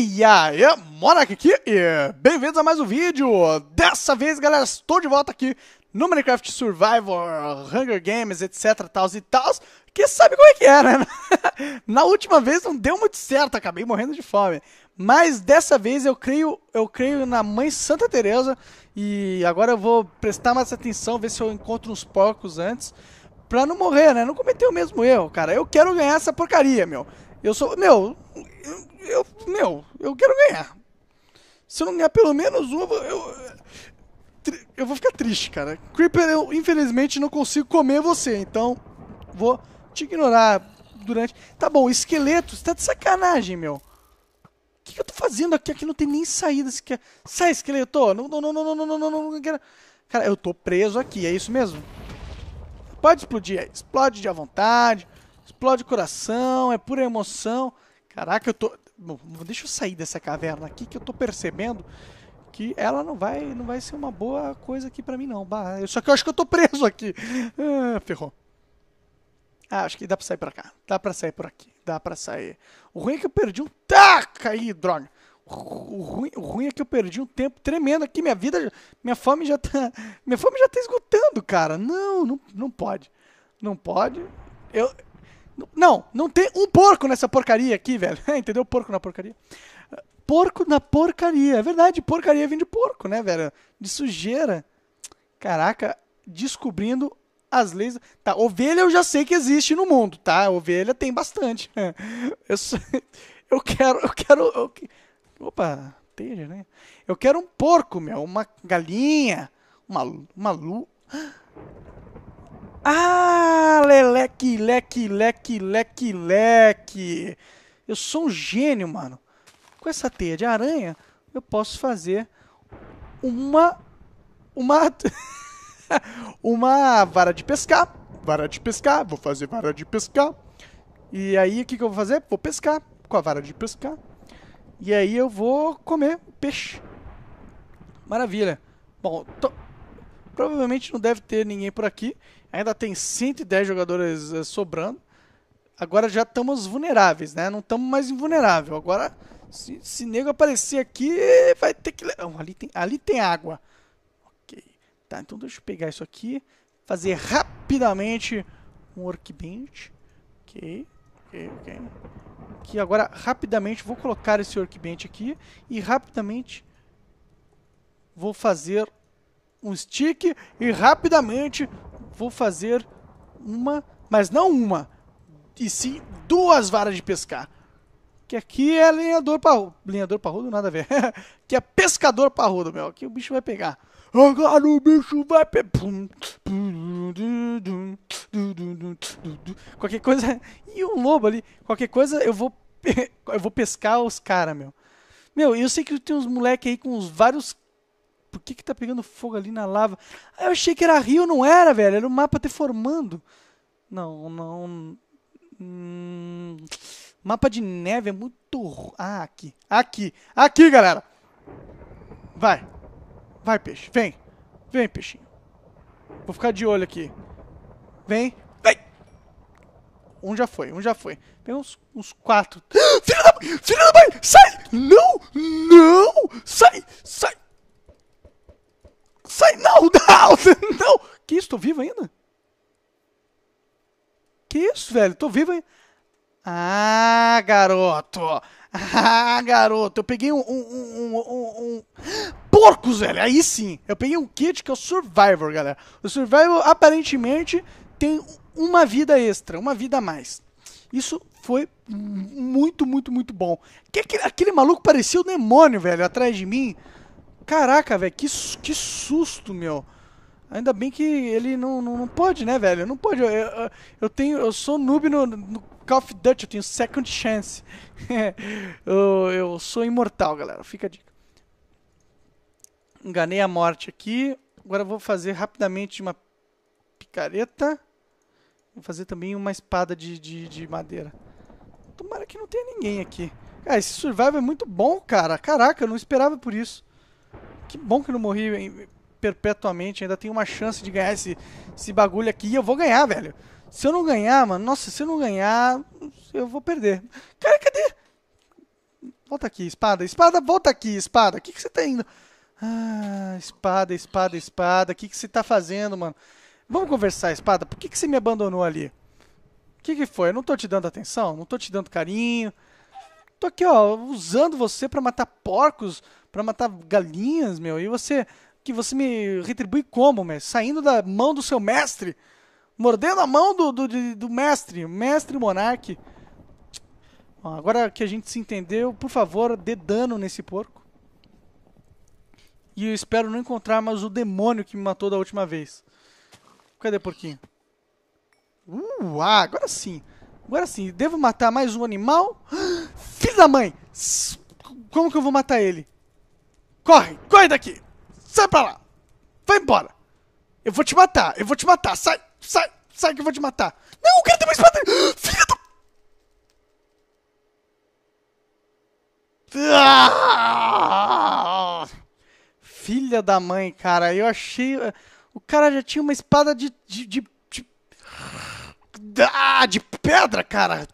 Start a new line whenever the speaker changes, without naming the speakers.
E aí, Monark aqui e bem-vindos a mais um vídeo! Dessa vez, galera, estou de volta aqui no Minecraft Survivor, Hunger Games, etc, tals e tals, que sabe como é que é, né? Na última vez não deu muito certo, acabei morrendo de fome. Mas dessa vez eu creio, eu creio na mãe Santa Teresa e agora eu vou prestar mais atenção, ver se eu encontro uns porcos antes, pra não morrer, né? Não cometer o mesmo erro, cara. Eu quero ganhar essa porcaria, meu. Eu sou, meu, eu, eu, meu, eu quero ganhar. Se eu não ganhar pelo menos uma, eu, eu vou ficar triste, cara. Creeper, eu infelizmente não consigo comer você, então vou te ignorar durante. Tá bom, esqueleto, você tá de sacanagem, meu. O que, que eu tô fazendo aqui? Aqui não tem nem saída sequer. Sai, esqueleto! Não, não, não, não, não, não, não, não, não, não quero. Cara, eu tô preso aqui, é isso mesmo? Pode explodir, explode de à vontade, explode o coração, é pura emoção. Caraca, eu tô. Deixa eu sair dessa caverna aqui que eu tô percebendo que ela não vai, não vai ser uma boa coisa aqui pra mim, não. Bah, só que eu acho que eu tô preso aqui. Ah, ferrou. Ah, acho que dá pra sair pra cá. Dá pra sair por aqui. Dá pra sair. O ruim é que eu perdi um. Tá! Caí, droga! O ruim, o ruim é que eu perdi um tempo tremendo aqui. Minha vida. Minha fome já tá. Minha fome já tá esgotando, cara. Não, não, não pode. Não pode. Eu, não, não tem um porco nessa porcaria aqui, velho. Entendeu? Porco na porcaria. Porco na porcaria. É verdade, porcaria vem de porco, né, velho? De sujeira. Caraca, descobrindo as leis. Tá, ovelha eu já sei que existe no mundo, tá? Ovelha tem bastante. Eu, eu quero. Eu quero. Eu... Opa, Teja, né? Eu quero um porco, meu. Uma galinha. Uma, uma lu. Ah, Lele leque, leque, leque, leque, leque. Eu sou um gênio, mano. Com essa teia de aranha, eu posso fazer uma... Uma... uma vara de pescar. Vara de pescar, vou fazer vara de pescar. E aí, o que, que eu vou fazer? Vou pescar com a vara de pescar. E aí eu vou comer peixe. Maravilha. Bom, tô... provavelmente não deve ter ninguém por aqui ainda tem 110 jogadores eh, sobrando. Agora já estamos vulneráveis, né? Não estamos mais invulnerável. Agora, se, se nego aparecer aqui, vai ter que. Não, ali, tem, ali tem água. Ok. Tá, então deixa eu pegar isso aqui. Fazer rapidamente um workbench. Ok, ok, ok. Aqui agora, rapidamente, vou colocar esse workbench aqui. E rapidamente vou fazer um stick e rapidamente vou fazer uma, mas não uma, e sim duas varas de pescar. Que aqui é lenhador parrudo. Lenhador parrudo, nada a ver. que é pescador parrudo, meu. Aqui o bicho vai pegar. Agora o bicho vai pegar. Qualquer coisa. E o lobo ali. Qualquer coisa eu vou, eu vou pescar os caras, meu. Meu, eu sei que tem uns moleque aí com vários por que que tá pegando fogo ali na lava? Aí ah, eu achei que era rio, não era, velho. Era o mapa deformando. Não, não... Hum... Mapa de neve é muito... Ah, aqui. Aqui. Aqui, galera. Vai. Vai, peixe. Vem. Vem, peixinho. Vou ficar de olho aqui. Vem. Vem. Um já foi, um já foi. Tem uns, uns quatro. Filha da mãe! Filha da mãe! Sai! Não! Não! Sai! Sai! Sai, não, não, não. Que isso, tô vivo ainda? Que isso, velho, tô vivo ainda. Ah, garoto. Ah, garoto, eu peguei um, um, um, um, Porcos, velho, aí sim. Eu peguei um kit que é o Survivor, galera. O Survivor, aparentemente, tem uma vida extra, uma vida a mais. Isso foi muito, muito, muito bom. Que, aquele, aquele maluco parecia o demônio, velho, atrás de mim. Caraca, velho, que, que susto, meu. Ainda bem que ele não, não, não pode, né, velho? Não pode. Eu, eu, eu, tenho. Eu sou noob no, no Call of Duty, eu tenho second chance. eu, eu sou imortal, galera. Fica a dica. Enganei a morte aqui. Agora eu vou fazer rapidamente uma picareta. Vou fazer também uma espada de, de, de madeira. Tomara que não tenha ninguém aqui. Cara, esse survival é muito bom, cara. Caraca, eu não esperava por isso que bom que não morri perpetuamente, ainda tenho uma chance de ganhar esse, esse bagulho aqui e eu vou ganhar, velho. Se eu não ganhar, mano, nossa, se eu não ganhar, eu vou perder. Cara, cadê? Volta aqui, espada, espada, volta aqui, espada. O que, que você tá indo? Ah, espada, espada, espada. O que, que você tá fazendo, mano? Vamos conversar, espada. Por que, que você me abandonou ali? O que, que foi? Eu não tô te dando atenção? Não tô te dando carinho? Tô aqui, ó, usando você para matar porcos para matar galinhas, meu. E você que você me retribui como, meu? Saindo da mão do seu mestre, mordendo a mão do, do, do, mestre, mestre monarque. Agora que a gente se entendeu, por favor, dê dano nesse porco. E eu espero não encontrar mais o demônio que me matou da última vez. Cadê porquinho? uau uh, ah, agora sim. Agora sim, devo matar mais um animal? Filho da mãe! Como que eu vou matar ele? Corre, corre daqui! Sai pra lá! Vai embora! Eu vou te matar, eu vou te matar! Sai, sai, sai que eu vou te matar! Não, o cara tem uma espada! Filha do. Ah! Filha da mãe, cara, eu achei. O cara já tinha uma espada de. de. de, de... Ah, de pedra, cara!